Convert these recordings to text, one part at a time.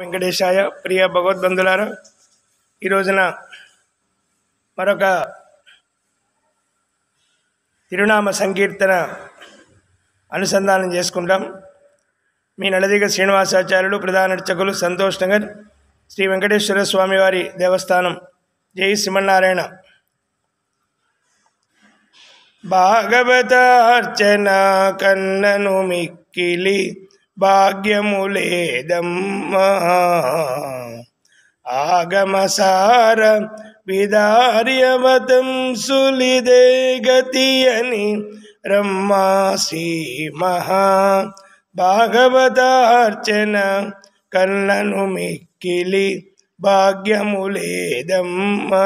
వెంకటేశాయ ప్రియ భగవద్బంధులారా ఈ రోజున మరొక తిరునామ సంకీర్తన అనుసంధానం చేసుకుంటాం మీ నలదిగ శ్రీనివాసాచార్యులు ప్రధాన అర్చకులు సంతోష్ నగర్ శ్రీ వెంకటేశ్వర స్వామివారి దేవస్థానం జై సిమన్నారాయణ భాగవతార్చన కన్నను మిక్కిలి भाग्यमुलेदम् आगमसार विदार्यवतं सुलिदे गतियनि रम्मासी महा భాగవతార్చన కళ్ళను మిక్కిలి భాగ్యములేదమ్మా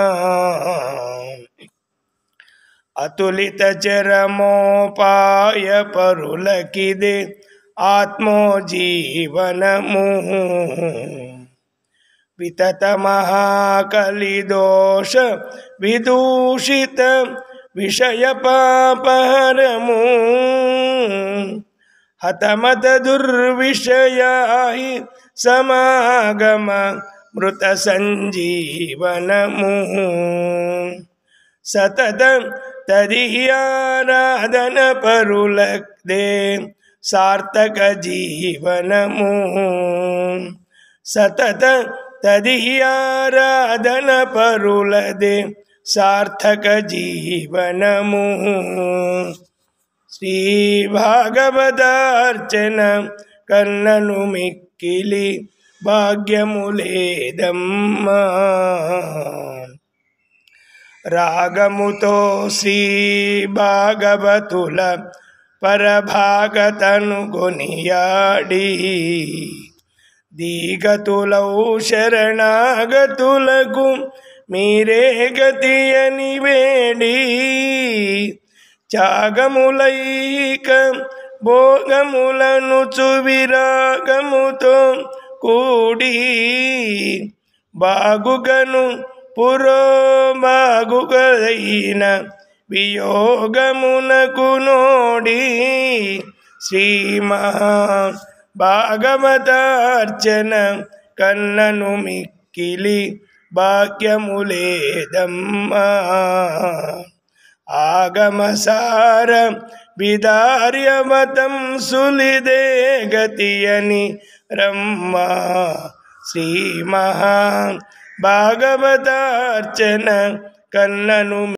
అతులిత చరమోపాయ పరులకిదే आत्मो जीवनमुः दोष विदूषित विषय विषयपापहरमु हतमत दुर्विषयाहि समागम मृत संजीवन मृतसञ्जीवनमु सतत तदिह्याराधनपरुलक्ते सार्थक जीवनमु सतत तदियाराधन परुल दे सार्थक जीवनमु श्री भागवतार्चन కన్నను మిక్కిలి భాగ్యములేదమ్మా రాగముతో శ్రీ భాగవతుల పరభాగతనుగొనియాడి దీగతులౌ శరణాగతులకు మీరే గతి అని వేడి త్యాగములైక భోగములను చువిరాగముతో కూడి బాగుగను పురోబాగుగైన వియోగమునకు నోడి శ్రీమా భాగవతార్చన కన్నను మిక్కిలి భాగ్యములేదమ్మా ఆగమసార విదార్యవతం సులిదే గతియని రమ్మా శ్రీ మహా భాగవతార్చన కన్నను